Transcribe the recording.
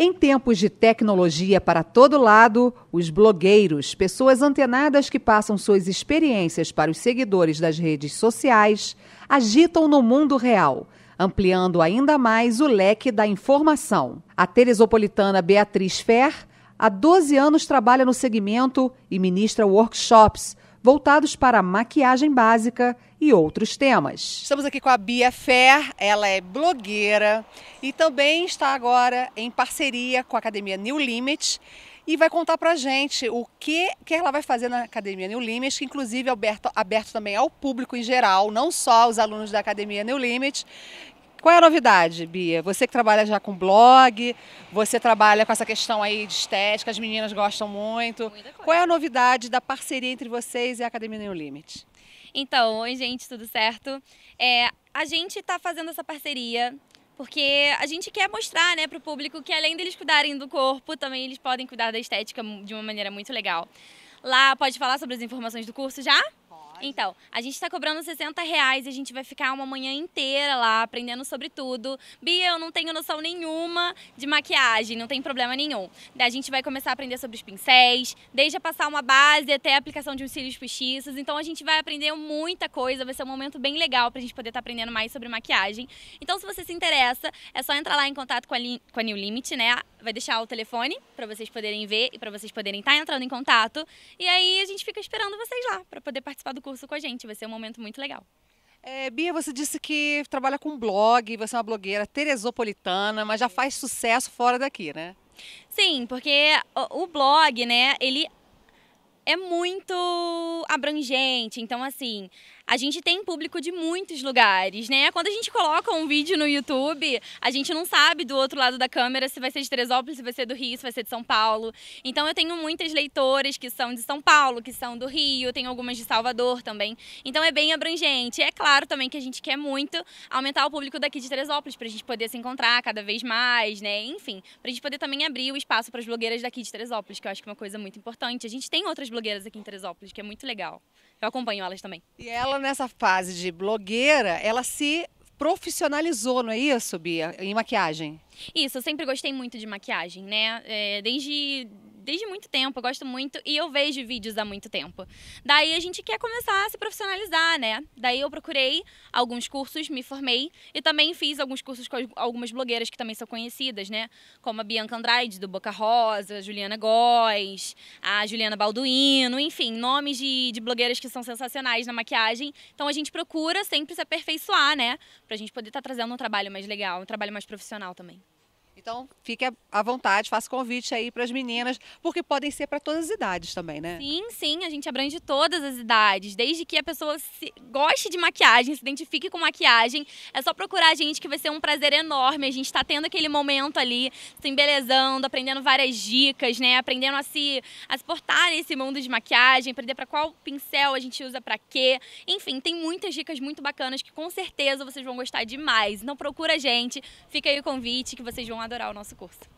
Em tempos de tecnologia para todo lado, os blogueiros, pessoas antenadas que passam suas experiências para os seguidores das redes sociais, agitam no mundo real, ampliando ainda mais o leque da informação. A teresopolitana Beatriz Fer, há 12 anos trabalha no segmento e ministra workshops voltados para maquiagem básica e outros temas. Estamos aqui com a Bia Fer, ela é blogueira e também está agora em parceria com a Academia New Limits e vai contar pra gente o que, que ela vai fazer na Academia New Limits, que inclusive é aberto, aberto também ao público em geral, não só aos alunos da Academia New Limits, qual é a novidade, Bia? Você que trabalha já com blog, você trabalha com essa questão aí de estética, as meninas gostam muito. Qual é a novidade da parceria entre vocês e a Academia New Limit? Então, oi gente, tudo certo? É, a gente está fazendo essa parceria porque a gente quer mostrar né, para o público que além deles cuidarem do corpo, também eles podem cuidar da estética de uma maneira muito legal. Lá pode falar sobre as informações do curso já? Pode. Então, a gente está cobrando 60 reais e a gente vai ficar uma manhã inteira lá aprendendo sobre tudo. Bia, eu não tenho noção nenhuma de maquiagem, não tem problema nenhum. A gente vai começar a aprender sobre os pincéis, desde a passar uma base até a aplicação de uns cílios postiços. Então a gente vai aprender muita coisa, vai ser um momento bem legal para a gente poder estar tá aprendendo mais sobre maquiagem. Então, se você se interessa, é só entrar lá em contato com a, com a New Limit, né? Vai deixar o telefone para vocês poderem ver e para vocês poderem estar tá entrando em contato. E aí a gente fica esperando vocês lá para poder participar do curso curso com a gente, vai ser um momento muito legal. É, Bia, você disse que trabalha com blog, você é uma blogueira teresopolitana, mas já faz sucesso fora daqui, né? Sim, porque o blog, né, ele é muito abrangente. Então, assim, a gente tem público de muitos lugares, né? Quando a gente coloca um vídeo no YouTube, a gente não sabe do outro lado da câmera se vai ser de Teresópolis, se vai ser do Rio, se vai ser de São Paulo. Então, eu tenho muitas leitoras que são de São Paulo, que são do Rio, tem algumas de Salvador também. Então, é bem abrangente. É claro também que a gente quer muito aumentar o público daqui de Teresópolis, para a gente poder se encontrar cada vez mais, né? Enfim, para a gente poder também abrir o espaço para as blogueiras daqui de Teresópolis, que eu acho que é uma coisa muito importante. A gente tem outras blogueiras blogueiras aqui em Teresópolis, que é muito legal. Eu acompanho elas também. E ela, nessa fase de blogueira, ela se profissionalizou, não é isso, Bia? Em maquiagem? Isso, eu sempre gostei muito de maquiagem, né? É, desde desde muito tempo, eu gosto muito e eu vejo vídeos há muito tempo. Daí a gente quer começar a se profissionalizar, né? Daí eu procurei alguns cursos, me formei e também fiz alguns cursos com algumas blogueiras que também são conhecidas, né? Como a Bianca Andrade, do Boca Rosa, a Juliana Góes, a Juliana Balduino, enfim, nomes de, de blogueiras que são sensacionais na maquiagem. Então a gente procura sempre se aperfeiçoar, né? Pra gente poder estar tá trazendo um trabalho mais legal, um trabalho mais profissional também. Então, fique à vontade, faça convite aí para as meninas, porque podem ser para todas as idades também, né? Sim, sim, a gente abrange todas as idades, desde que a pessoa goste de maquiagem, se identifique com maquiagem, é só procurar a gente que vai ser um prazer enorme. A gente está tendo aquele momento ali, se embelezando, aprendendo várias dicas, né? Aprendendo a se, a se portar nesse mundo de maquiagem, aprender para qual pincel a gente usa para quê. Enfim, tem muitas dicas muito bacanas que com certeza vocês vão gostar demais. Então procura a gente, fica aí o convite que vocês vão adorar o nosso curso.